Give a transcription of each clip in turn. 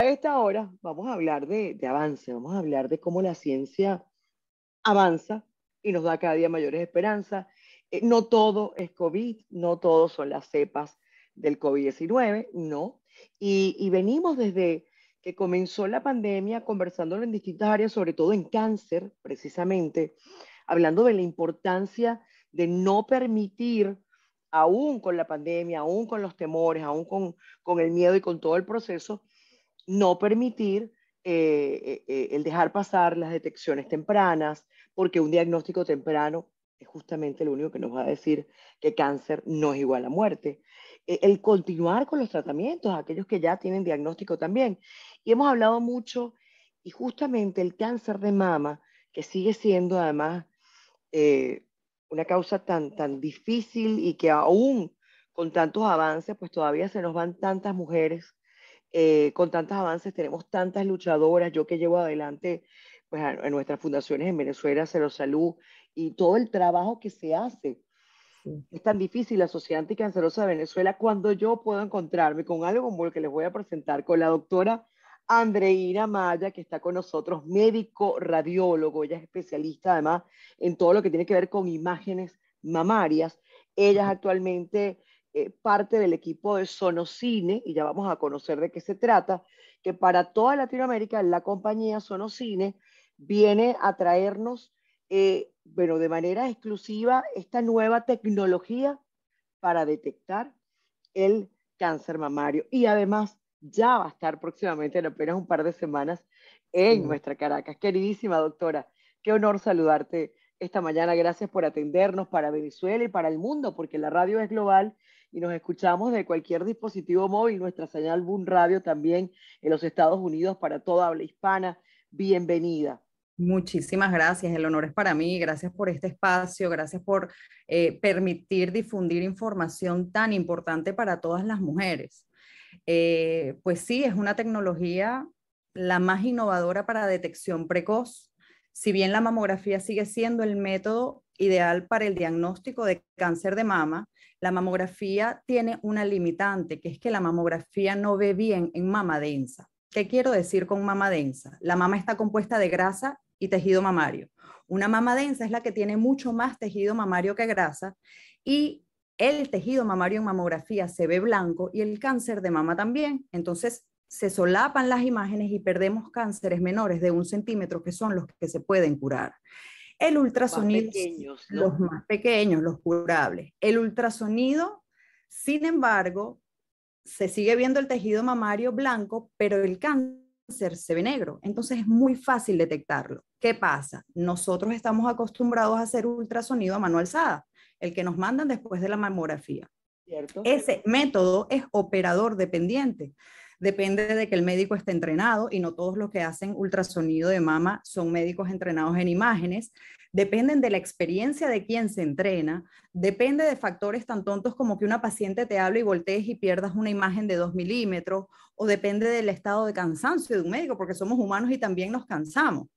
A esta hora vamos a hablar de, avance, vamos a hablar de cómo la ciencia avanza y nos da cada día mayores esperanzas. Eh, no todo es COVID, no todo son las cepas del COVID-19, no. Y, venimos desde que comenzó la pandemia conversándolo en distintas áreas, sobre todo en cáncer, precisamente, hablando de la importancia de no permitir, aún con la pandemia, aún con los temores, aún con el miedo y con todo el proceso, no permitir eh, eh, eh, el dejar pasar las detecciones tempranas, porque un diagnóstico temprano es justamente lo único que nos va a decir que cáncer no es igual a muerte. E, el continuar con los tratamientos, aquellos que ya tienen diagnóstico también. Y hemos hablado mucho, y justamente el cáncer de mama, que sigue siendo además una causa tan, tan difícil y que aún con tantos avances, pues todavía se nos van tantas mujeres eh, con tantos avances, tenemos tantas luchadoras, yo que llevo adelante pues, a, nuestras fundaciones en Venezuela, Cero Salud, y todo el trabajo que se hace. Es tan difícil la sociedad anticancerosa de Venezuela cuando yo puedo encontrarme con algo como el que les voy a presentar, con la doctora Andreina Maya, que está con nosotros, médico radiólogo, ella es especialista además en todo lo que tiene que ver con imágenes mamarias. Ella es actualmente eh, parte del equipo de Sonocine, y ya vamos a conocer de qué se trata, que para toda Latinoamérica la compañía Sonocine viene a traernos, eh, bueno, de manera exclusiva esta nueva tecnología para detectar el cáncer mamario. Y además ya va a estar próximamente, en apenas un par de semanas, en mm. nuestra Caracas. Queridísima doctora, qué honor saludarte esta mañana. Gracias por atendernos para Venezuela y para el mundo, porque la radio es global y nos escuchamos de cualquier dispositivo móvil, nuestra señal Boom Radio también en los Estados Unidos para toda habla hispana. Bienvenida. Muchísimas gracias, el honor es para mí, gracias por este espacio, gracias por eh, permitir difundir información tan importante para todas las mujeres. Eh, pues sí, es una tecnología la más innovadora para detección precoz. Si bien la mamografía sigue siendo el método ideal para el diagnóstico de cáncer de mama, la mamografía tiene una limitante, que es que la mamografía no ve bien en mama densa. ¿Qué quiero decir con mama densa? La mama está compuesta de grasa y tejido mamario. Una mama densa es la que tiene mucho más tejido mamario que grasa y el tejido mamario en mamografía se ve blanco y el cáncer de mama también. Entonces se solapan las imágenes y perdemos cánceres menores de un centímetro que son los que se pueden curar. El ultrasonido, los más pequeños, los curables. El ultrasonido, sin embargo, se sigue viendo el tejido mamario blanco, pero el cáncer se ve negro, entonces es muy fácil detectarlo. ¿Qué pasa? Nosotros estamos acostumbrados a hacer ultrasonido a mano alzada, el que nos mandan después de la mamografía. Ese método es operador dependiente. Depende de que el médico esté entrenado y no todos los que hacen ultrasonido de mama son médicos entrenados en imágenes. Dependen de la experiencia de quien se entrena. Depende de factores tan tontos como que una paciente te hable y voltees y pierdas una imagen de dos milímetros o depende del estado de cansancio de un médico porque somos humanos y también nos cansamos.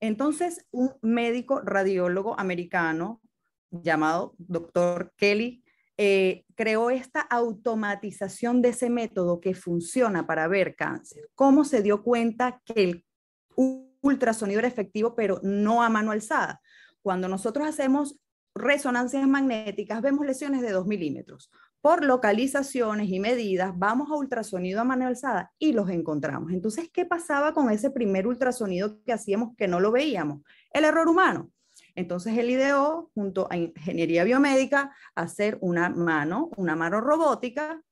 Entonces, un médico radiólogo americano llamado doctor Kelly eh, creó esta automatización de ese método que funciona para ver cáncer. ¿Cómo se dio cuenta que el ultrasonido era efectivo, pero no a mano alzada? Cuando nosotros hacemos resonancias magnéticas, vemos lesiones de 2 milímetros. Por localizaciones y medidas, vamos a ultrasonido a mano alzada y los encontramos. Entonces, ¿qué pasaba con ese primer ultrasonido que hacíamos que no lo veíamos? El error humano entonces él ideó, junto a ingeniería biomédica, hacer una mano, una mano robótica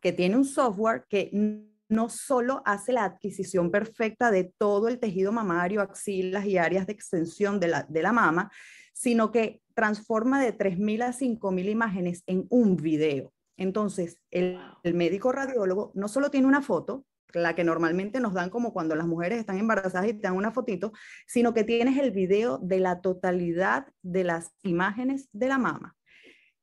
que tiene un software que no solo hace la adquisición perfecta de todo el tejido mamario, axilas y áreas de extensión de la, mama, sino que transforma de 3.000 a 5.000 imágenes en un video. Entonces, el médico radiólogo no solo tiene una foto, la que normalmente nos dan como cuando las mujeres están embarazadas y te dan una fotito, sino que tienes el video de la totalidad de las imágenes de la mama.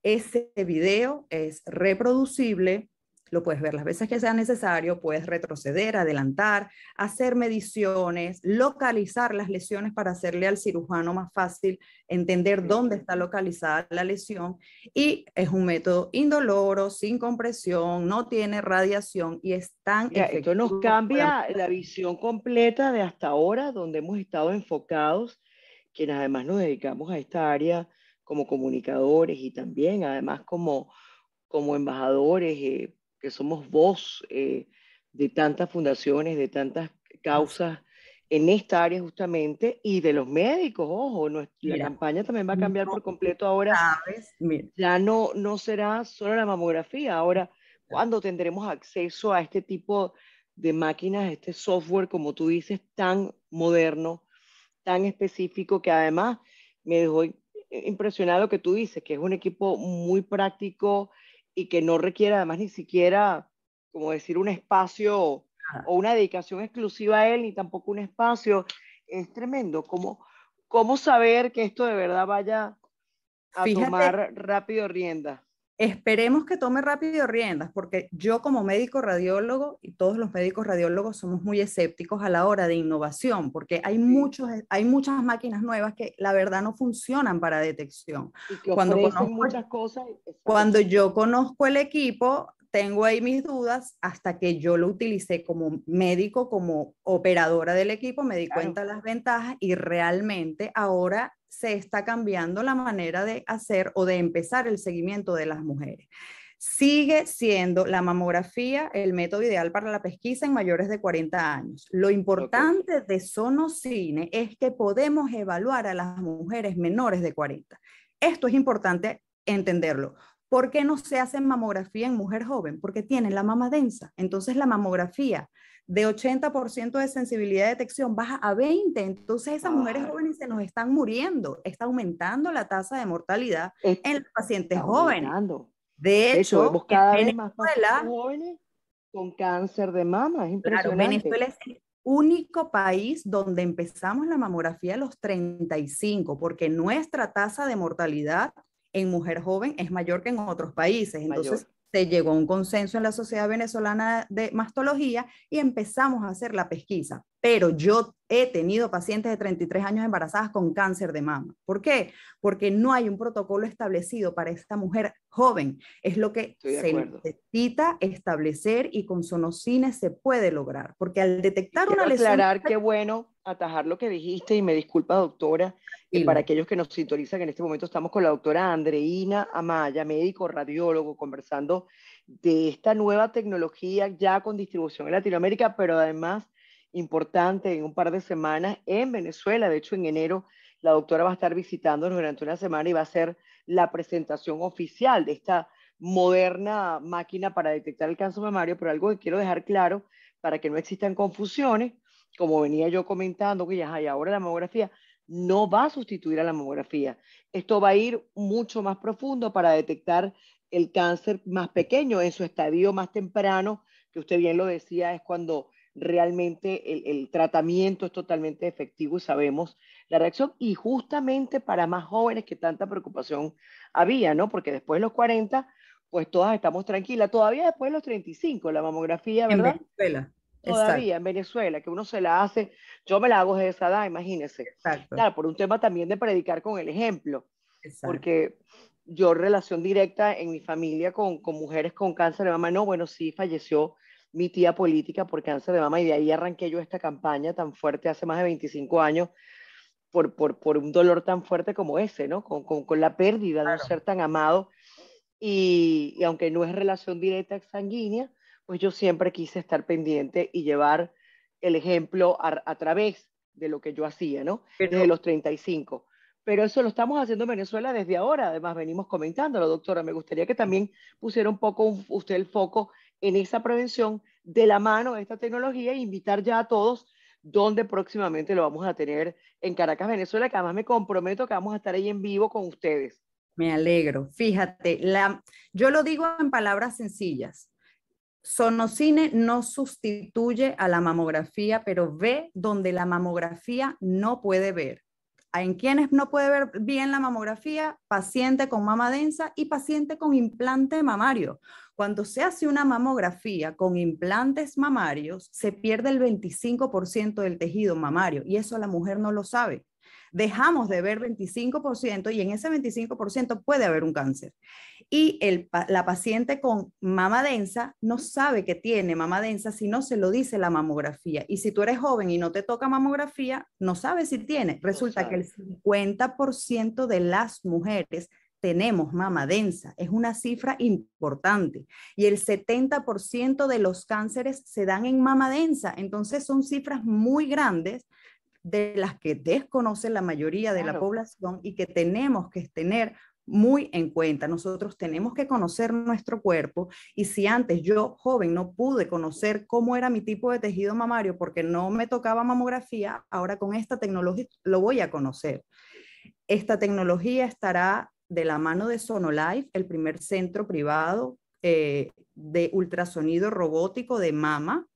Ese video es reproducible, lo puedes ver las veces que sea necesario, puedes retroceder, adelantar, hacer mediciones, localizar las lesiones para hacerle al cirujano más fácil entender dónde está localizada la lesión y es un método indoloro, sin compresión, no tiene radiación y es tan Esto nos cambia la visión completa de hasta ahora donde hemos estado enfocados quienes además nos dedicamos a esta área como comunicadores y también además como, como embajadores, eh, que somos voz eh, de tantas fundaciones, de tantas causas en esta área justamente y de los médicos, ojo, nuestra, la campaña también va a cambiar por completo ahora. ya no, no será solo la mamografía, ahora cuando tendremos acceso a este tipo de máquinas, este software, como tú dices, tan moderno, tan específico, que además me dejó impresionado que tú dices, que es un equipo muy práctico, y que no requiera, además ni siquiera, como decir, un espacio o una dedicación exclusiva a él, ni tampoco un espacio. Es tremendo. ¿Cómo, cómo saber que esto de verdad vaya a tomar rápido rienda? Esperemos que tome rápido riendas, porque yo como médico radiólogo y todos los médicos radiólogos somos muy escépticos a la hora de innovación, porque hay, muchos, hay muchas máquinas nuevas que la verdad no funcionan para detección. cuando, conozco, muchas cosas, cuando yo conozco el equipo, tengo ahí mis dudas hasta que yo lo utilicé como médico, como operadora del equipo, me di cuenta de las ventajas y realmente ahora se está cambiando la manera de hacer o de empezar el seguimiento de las mujeres. Sigue siendo la mamografía el método ideal para la pesquisa en mayores de 40 años. Lo importante de Sonocine es que podemos evaluar a las mujeres menores de 40. Esto es importante entenderlo. ¿Por qué no se hace mamografía en mujer joven? Porque tienen la mama densa. Entonces la mamografía de 80% de sensibilidad de detección baja a 20. Entonces esas mujeres ah. jóvenes se nos están muriendo. Está aumentando la tasa de mortalidad en los pacientes jóvenes. De hecho, de hecho cada vez más jóvenes con cáncer de mama. Es Venezuela es el único país donde empezamos la mamografía a los 35, porque nuestra tasa de mortalidad en mujer joven es mayor que en otros países. Entonces, se llegó a un consenso en la Sociedad Venezolana de Mastología y empezamos a hacer la pesquisa pero yo he tenido pacientes de 33 años embarazadas con cáncer de mama. ¿Por qué? Porque no hay un protocolo establecido para esta mujer joven. Es lo que se necesita establecer y con sonocines se puede lograr. Porque al detectar una lesión... aclarar qué bueno atajar lo que dijiste y me disculpa doctora. Y eh, para aquellos que nos sintonizan en este momento estamos con la doctora Andreina Amaya, médico radiólogo, conversando de esta nueva tecnología ya con distribución en Latinoamérica, pero además importante en un par de semanas en Venezuela. De hecho, en enero la doctora va a estar visitándonos durante una semana y va a hacer la presentación oficial de esta moderna máquina para detectar el cáncer mamario, pero algo que quiero dejar claro para que no existan confusiones, como venía yo comentando, que ya hay ahora la mamografía, no va a sustituir a la mamografía. Esto va a ir mucho más profundo para detectar el cáncer más pequeño en su estadio más temprano, que usted bien lo decía, es cuando realmente el, tratamiento es totalmente efectivo y sabemos la reacción. Y justamente para más jóvenes que tanta preocupación había, ¿no? Porque después de los 40, pues todas estamos tranquilas. Todavía después de los 35, la mamografía, ¿verdad? En Venezuela. Todavía en Venezuela, que uno se la hace, yo me la hago de esa edad, imagínense. Claro, por un tema también de predicar con el ejemplo. Porque yo relación directa en mi familia con, con mujeres con cáncer de mama, no, bueno, sí falleció mi tía política por cáncer de mama y de ahí arranqué yo esta campaña tan fuerte hace más de 25 años por, por, por un dolor tan fuerte como ese, ¿no? Con, con, con la pérdida de un ser tan amado y, y, aunque no es relación directa sanguínea, pues yo siempre quise estar pendiente y llevar el ejemplo a, través de lo que yo hacía, ¿no? desde los 35. Pero eso lo estamos haciendo en Venezuela desde ahora, además venimos comentándolo, doctora. Me gustaría que también pusiera un poco usted el foco en esa prevención de la mano de esta tecnología e invitar ya a todos donde próximamente lo vamos a tener en Caracas, Venezuela, que además me comprometo que vamos a estar ahí en vivo con ustedes. Me alegro. Fíjate, yo lo digo en palabras sencillas. Sonocine no sustituye a la mamografía, pero ve donde la mamografía no puede ver en quienes no puede ver bien la mamografía, paciente con mama densa y paciente con implante mamario. Cuando se hace una mamografía con implantes mamarios, se pierde el 25% del tejido mamario y eso la mujer no lo sabe dejamos de ver 25% y en ese 25% puede haber un cáncer. Y la paciente con mama densa no sabe que tiene mama densa si no se lo dice la mamografía. Y si tú eres joven y no te toca mamografía, no sabes si tiene. Resulta que el 50% de las mujeres tenemos mama densa. Es una cifra importante. Y el 70% de los cánceres se dan en mama densa. Entonces son cifras muy grandes de las que desconoce la mayoría de la población y que tenemos que tener muy en cuenta. Nosotros tenemos que conocer nuestro cuerpo y si antes yo joven no pude conocer cómo era mi tipo de tejido mamario porque no me tocaba mamografía, ahora con esta tecnología lo voy a conocer. Esta tecnología estará de la mano de Sonolife, el primer centro privado eh, de ultrasonido robótico de mama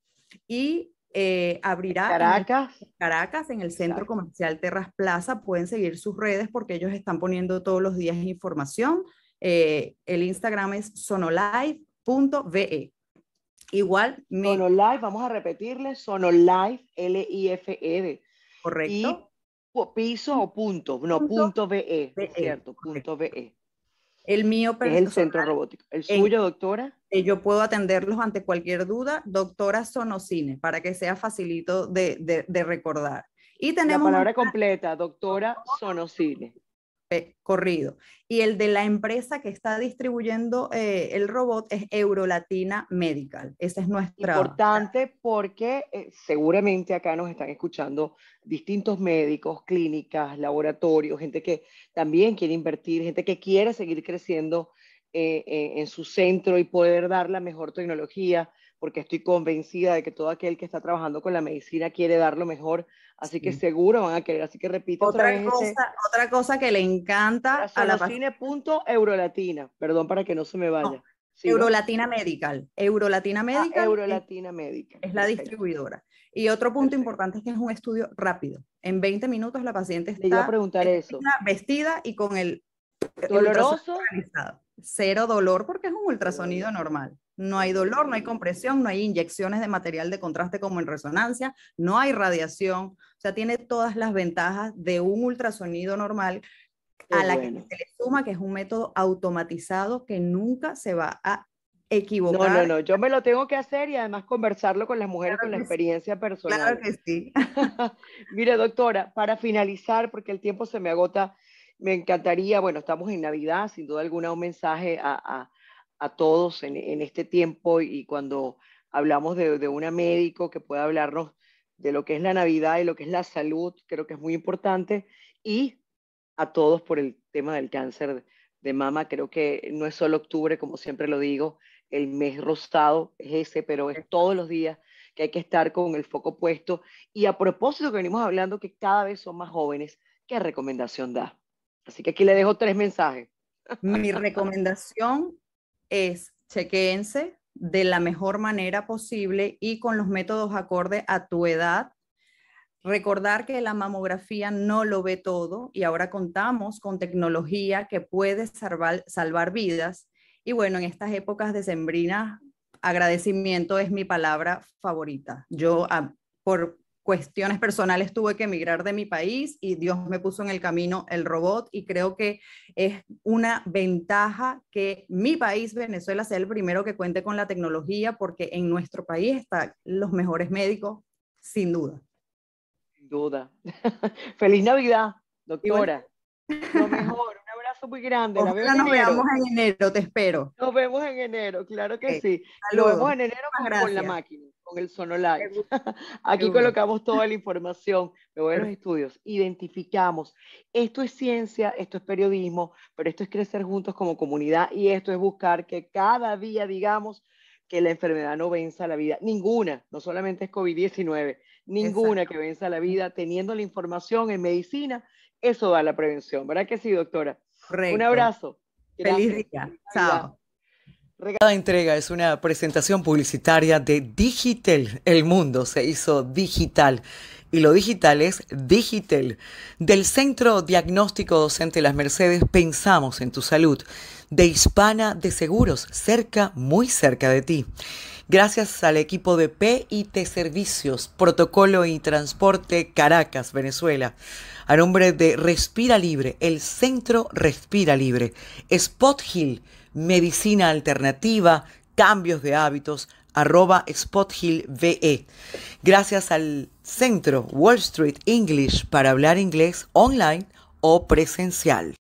y eh, abrirá Caracas. En Caracas, en el centro comercial Terras Plaza. Pueden seguir sus redes porque ellos están poniendo todos los días información. Eh, el Instagram es sonolive.ve. Igual. Sonolive, vamos a repetirle, Sonolive, L-I-F-E. Correcto. piso o punto, no, punto, punto ¿cierto? Punto ve el mío es el centro robótico. El suyo, doctora. Yo puedo atenderlos ante cualquier duda, doctora Sonocine, para que sea facilito de, recordar. Y tenemos la palabra completa, doctora Sonocine. Eh, corrido. Y el de la empresa que está distribuyendo eh, el robot es Euro Latina Medical. Esa es nuestra. Importante porque eh, seguramente acá nos están escuchando distintos médicos, clínicas, laboratorios, gente que también quiere invertir, gente que quiere seguir creciendo en su centro y poder dar la mejor tecnología porque estoy convencida de que todo aquel que está trabajando con la medicina quiere dar lo mejor, así que seguro van a querer, así que repito otra, cosa, otra cosa que le encanta a la eurolatina, perdón para que no se me vaya. Eurolatina Medical, Eurolatina ah, Medical. Eurolatina es, Es la distribuidora. Y otro punto importante es que es un estudio rápido. En 20 minutos la paciente está a preguntar vestida, vestida y con el doloroso cero dolor porque es un ultrasonido normal no hay dolor, no hay compresión, no hay inyecciones de material de contraste como en resonancia, no hay radiación, o sea, tiene todas las ventajas de un ultrasonido normal a la que se le suma que es un método automatizado que nunca se va a equivocar. No, no, no, yo me lo tengo que hacer y además conversarlo con las mujeres con la experiencia personal. Claro que sí. Mire, doctora, para finalizar, porque el tiempo se me agota, me encantaría, bueno, estamos en Navidad, sin duda alguna, un mensaje a a todos en, este tiempo y cuando hablamos de, de una médico que pueda hablarnos de lo que es la Navidad y lo que es la salud, creo que es muy importante, y a todos por el tema del cáncer de mama. Creo que no es solo octubre, como siempre lo digo, el mes rosado es ese, pero es todos los días que hay que estar con el foco puesto. Y a propósito que venimos hablando que cada vez son más jóvenes, ¿qué recomendación da? Así que aquí le dejo tres mensajes. Mi recomendación es chequeense de la mejor manera posible y con los métodos acorde a tu edad. Recordar que la mamografía no lo ve todo y ahora contamos con tecnología que puede salvar, salvar vidas. Y bueno, en estas épocas de sembrina, agradecimiento es mi palabra favorita. Yo, ah, por cuestiones personales tuve que emigrar de mi país y Dios me puso en el camino el robot y creo que es una ventaja que mi país, Venezuela, sea el primero que cuente con la tecnología porque en nuestro país están los mejores médicos, sin duda. Sin duda. Feliz Navidad, doctora. Lo mejor muy grande. nos vemos en enero, te espero. Nos vemos en enero, claro que sí. lo vemos en enero con, la máquina, con el Sonolive. Aquí colocamos toda la información, me voy a los estudios, identificamos. Esto es ciencia, esto es periodismo, pero esto es crecer juntos como comunidad y esto es buscar que cada día digamos que la enfermedad no venza la vida, ninguna, no solamente es COVID-19, ninguna que venza la vida, teniendo la información en medicina, eso da la prevención, ¿verdad que sí, doctora? Un abrazo. Feliz día. Chao. Cada entrega es una presentación publicitaria de digital El mundo se hizo digital y lo digital es Digitel. Del Centro Diagnóstico Docente Las Mercedes pensamos en tu salud. De Hispana de Seguros, cerca, muy cerca de ti. Gracias al equipo de PIT Servicios, Protocolo y Transporte Caracas, Venezuela. A nombre de Respira Libre, el Centro Respira Libre. Spot Hill, Medicina Alternativa, Cambios de Hábitos, arroba ve Gracias al centro Wall Street English para hablar inglés online o presencial.